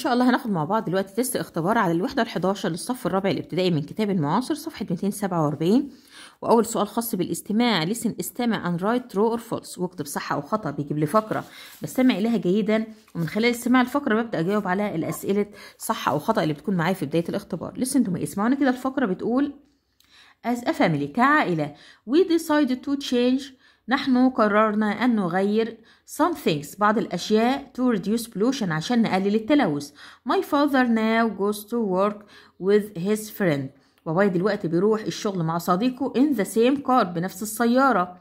إن شاء الله هناخد مع بعض دلوقتي تيست اختبار على الوحدة ال11 للصف الرابع الابتدائي من كتاب المعاصر صفحة 247 وأول سؤال خاص بالاستماع لسن استمع أن رايت ترو اور فولس واكتب صح أو خطأ بيجيب لي فقرة بستمع إليها جيدا ومن خلال استماع الفقرة ببدأ أجاوب على الأسئلة صح أو خطأ اللي بتكون معايا في بداية الاختبار لسن انتم اسمعوني كده الفقرة بتقول as a family كعائلة we decided to change نحن قررنا أن نغير some things بعض الأشياء to reduce pollution عشان نقلل التلوث my father now goes to work with his friend بابايا دلوقتي بيروح الشغل مع صديقه in the same car بنفس السيارة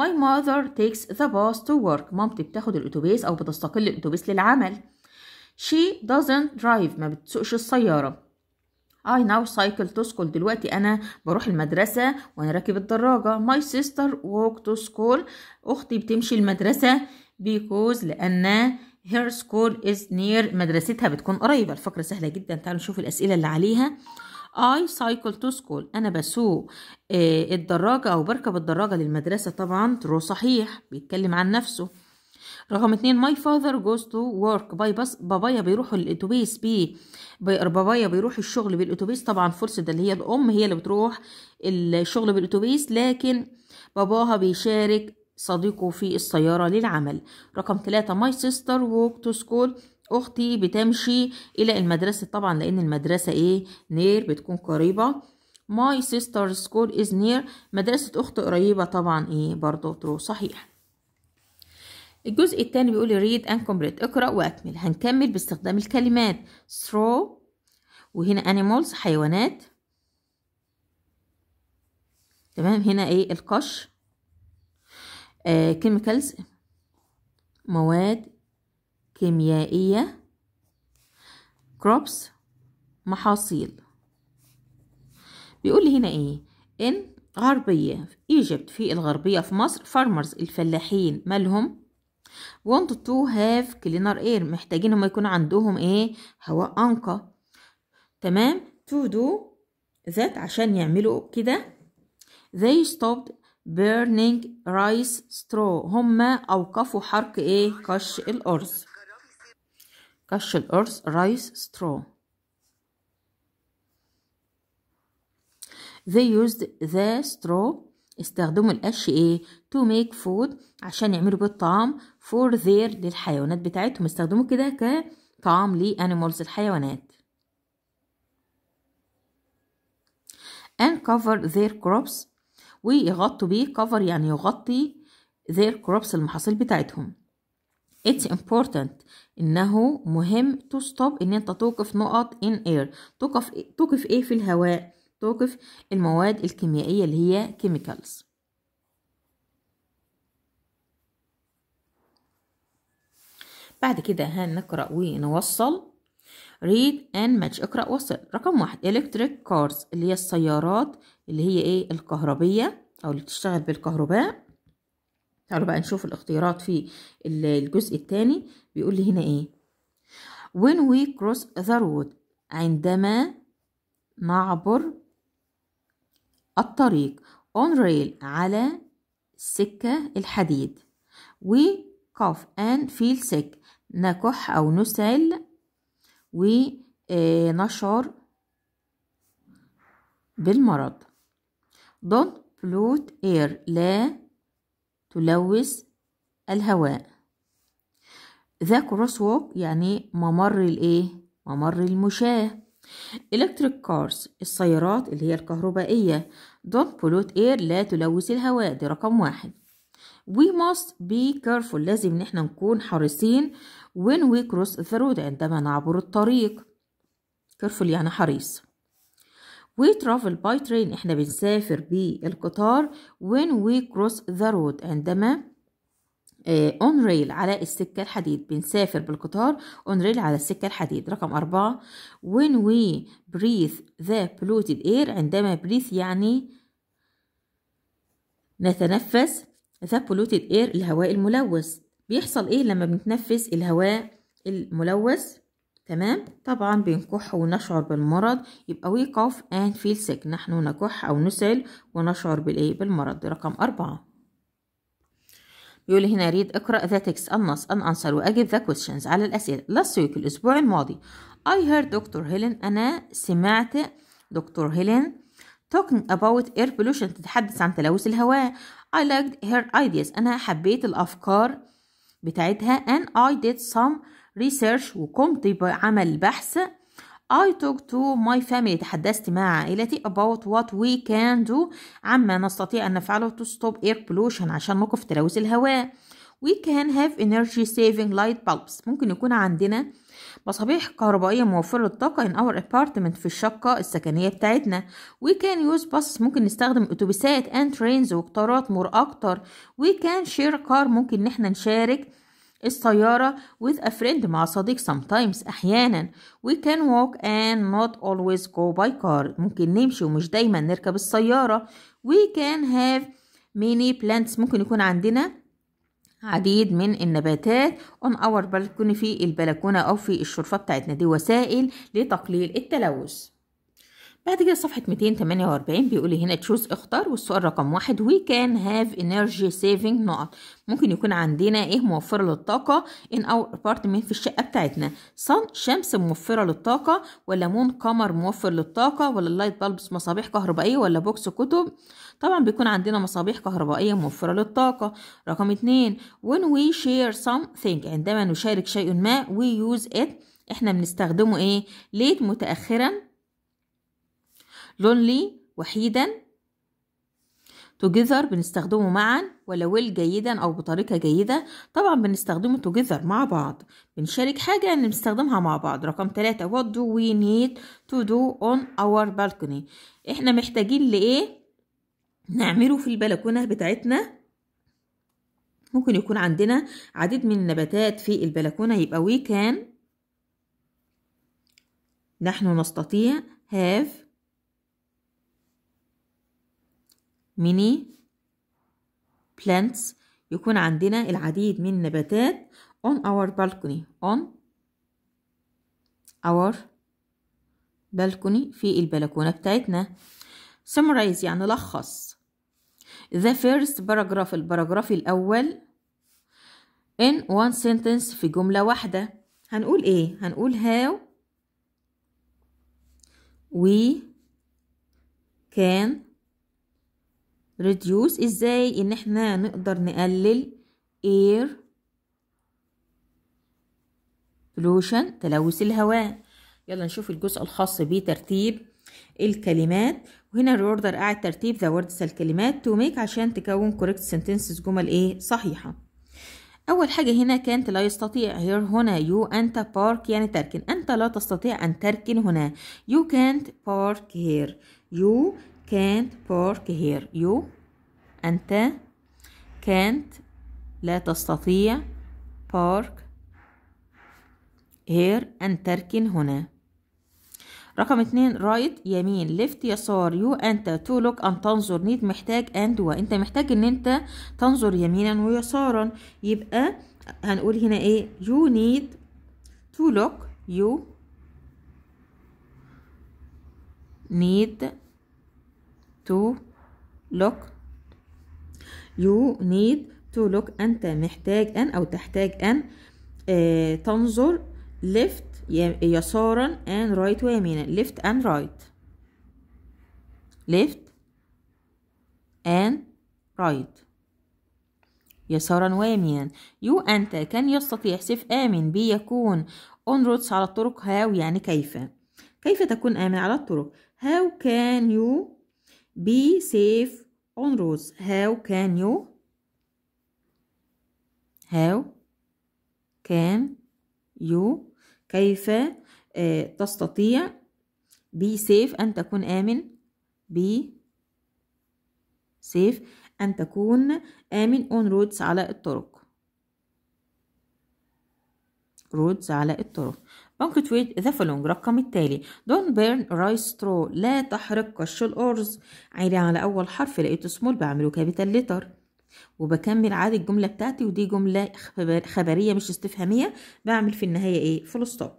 my mother takes the bus to work مامتي بتاخد الأتوبيس أو بتستقل الأتوبيس للعمل she doesn't drive ما بتسوقش السيارة I now cycle to school دلوقتي أنا بروح المدرسة وأنا راكب الدراجة My sister walk to school أختي بتمشي المدرسة because لأن her school is near مدرستها بتكون قريبة الفقرة سهلة جدا تعالوا نشوف الأسئلة اللي عليها I cycle to school أنا بسوق آه، الدراجة أو بركب الدراجة للمدرسة طبعا ترو صحيح بيتكلم عن نفسه رقم اتنين ماي فاذر جوز تو ورك باي بس بابايا بيروحوا الاتوبيس بي بابايا بيروح الشغل بالاتوبيس طبعا فرصة ده اللي هي الام هي اللي بتروح الشغل بالاتوبيس لكن باباها بيشارك صديقه في السيارة للعمل رقم ثلاثة ماي سيستر ووك تو سكول أختي بتمشي إلى المدرسة طبعا لأن المدرسة إيه نير بتكون قريبة ماي سيستر سكول إز نير مدرسة أخت قريبة طبعا إيه برضو ترو صحيح الجزء الثاني بيقول read and complete اقرأ واكمل هنكمل باستخدام الكلمات throw وهنا animals حيوانات تمام هنا ايه القش آه كيميكالز مواد كيميائية كروبس محاصيل بيقول لي هنا ايه ان غربية في ايجيبت في الغربية في مصر فارمرز الفلاحين مالهم want to have cleaner air محتاجين هما يكون عندهم ايه هواء انقى تمام to do that عشان يعملوا كده they stopped burning rice straw هما اوقفوا حرق ايه قش الارز قش الارز rice straw they used the straw استخدموا القش ايه to make food عشان يعملوا بيه الطعام for their للحيوانات بتاعتهم استخدموا كده كطعام لانيمالز الحيوانات and cover their crops ويغطوا بيه cover يعني يغطي their crops المحاصيل بتاعتهم it's important انه مهم to stop ان انت توقف نقط in air توقف توقف ايه في الهواء توقف المواد الكيميائية اللي هي chemicals بعد كده هنقرأ ونوصل read and match اقرأ وصل رقم واحد electric cars اللي هي السيارات اللي هي ايه الكهربية او اللي بتشتغل بالكهرباء تعالوا بقى نشوف الاختيارات في الجزء الثاني بيقول لي هنا ايه when we cross the road عندما نعبر الطريق on rail على السكة الحديد و cough and feel sick نكح أو نسل ونشعر آه، بالمرض don't pollute air لا تلوث الهواء ذا crosswalk يعني ممر الايه ممر المشاه electric cars السيارات اللي هي الكهربائية don't pollute air لا تلوث الهواء دي رقم واحد we must be careful لازم ان احنا نكون حريصين when we cross the road عندما نعبر الطريق careful يعني حريص we travel by train احنا بنسافر بالقطار when we cross the road عندما اون آه، ريل على السكة الحديد بنسافر بالقطار اون ريل على السكة الحديد رقم أربعة when we breathe the polluted air عندما breathe يعني نتنفس the polluted air الهواء الملوث بيحصل ايه لما بنتنفس الهواء الملوث تمام طبعا بنكح ونشعر بالمرض يبقى we cough and feel sick نحن نكح أو نسعل ونشعر بالإيه بالمرض رقم أربعة يقول هنا ريد اقرأ ذا تكست النص أن انسر وأجب ذا كويشنز على الأسئلة لاست ويك الأسبوع الماضي I heard دكتور هيلين أنا سمعت دكتور هيلين talking about air pollution تتحدث عن تلوث الهواء I liked her ideas أنا حبيت الأفكار بتاعتها and I did some research وقمت بعمل بحث I talked to my family تحدثت مع عائلتي about what we can do عما نستطيع أن نفعله to stop air pollution عشان نوقف تلوث الهواء we can have energy saving light bulbs ممكن يكون عندنا مصابيح كهربائية موفرة للطاقة in our apartment في الشقة السكنية بتاعتنا we can use buses ممكن نستخدم أتوبيسات and trains وقطارات مر أكتر we can share car ممكن إن احنا نشارك السيارة with a friend مع صديق sometimes أحيانا we can walk and not always go by car ممكن نمشي ومش دايما نركب السيارة we can have many plants ممكن يكون عندنا عديد من النباتات on our balcony في البلكونة أو في الشرفة بتاعتنا دي وسائل لتقليل التلوث بعد كده صفحة 248 بيقولي هنا تشوز اختار والسؤال رقم واحد وي كان هاف انرجي سيفنج نقط ممكن يكون عندنا ايه موفرة للطاقة ان اور ابارتمنت في الشقة بتاعتنا صن شمس موفرة للطاقة ولا مون قمر موفر للطاقة ولا اللايت بالبس مصابيح كهربائية ولا بوكس كتب طبعا بيكون عندنا مصابيح كهربائية موفرة للطاقة رقم اتنين when we share something عندما نشارك شيء ما we use it احنا بنستخدمه ايه ليت متأخرا lonely وحيدا together بنستخدمه معا ويل جيدا أو بطريقة جيدة طبعا بنستخدمه together مع بعض بنشارك حاجة يعني بنستخدمها مع بعض رقم ثلاثة what do we need to do on our balcony احنا محتاجين لإيه نعمله في البلكونة بتاعتنا ممكن يكون عندنا عديد من النباتات في البلكونة يبقى we can نحن نستطيع have ميني بلانتس يكون عندنا العديد من النباتات on our balcony on our balcony في البلكونة بتاعتنا summarize يعني لخص the first paragraph البراجراف الأول in one sentence في جملة واحدة هنقول ايه هنقول how we can reduce ازاي ان احنا نقدر نقلل air pollution تلوث الهواء يلا نشوف الجزء الخاص بترتيب الكلمات وهنا الاوردر قاعد ترتيب ذا وردز الكلمات تو ميك عشان تكون كوريكت سنتنسز جمل ايه صحيحه اول حاجه هنا كانت لا يستطيع هير هنا يو انت بارك يعني تركن انت لا تستطيع ان تركن هنا يو كانت بارك هير يو can't park here you أنت can't لا تستطيع park here أن تركن هنا رقم اتنين رايت right, يمين ليفت يسار يو انت تو لوك ان تنظر نيد محتاج اند وانت محتاج ان انت تنظر يمينا ويسارا يبقى هنقول هنا ايه يو نيد تو لوك يو نيد to look you need to look أنت محتاج أن أو تحتاج أن آه، تنظر left يسارا and right ويمينا left and right left and right يسارا ويمينا يو أنت كان يستطيع سيف آمن بيكون on roads على الطرق هاو يعني كيف كيف تكون آمن على الطرق how can you Be safe on roads. How can you? How can you? كيف تستطيع be safe أن تكون آمن be safe أن تكون آمن on roads على الطرق roads على الطرق ممكن تريد ذا فولونج رقم التالي دون بيرن رايس سترو لا تحرق قش الأرز عيني على أول حرف لقيته سمول بعمله كابيتال لتر وبكمل عادي الجملة بتاعتي ودي جملة خبرية مش استفهامية بعمل في النهاية ايه فول ستوب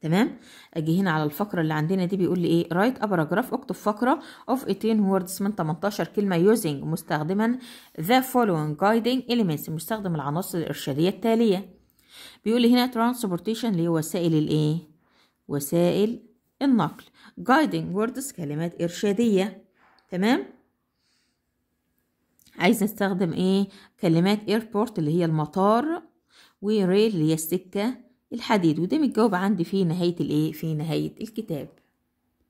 تمام اجي هنا على الفقره اللي عندنا دي بيقول لي ايه رايت باراجراف اكتب فقره اوف 18 ووردز من 18 كلمه يوزنج مستخدما ذا فولوينج جايدنج اليمنتس مستخدم العناصر الارشاديه التاليه بيقول لي هنا ترانسبورتيشن اللي هو وسائل الايه وسائل النقل جايدنج ووردز كلمات ارشاديه تمام عايزه استخدم ايه كلمات ايربورت اللي هي المطار وريل اللي هي السكه الحديد وده متجاوب عندي في نهايه الايه في نهايه الكتاب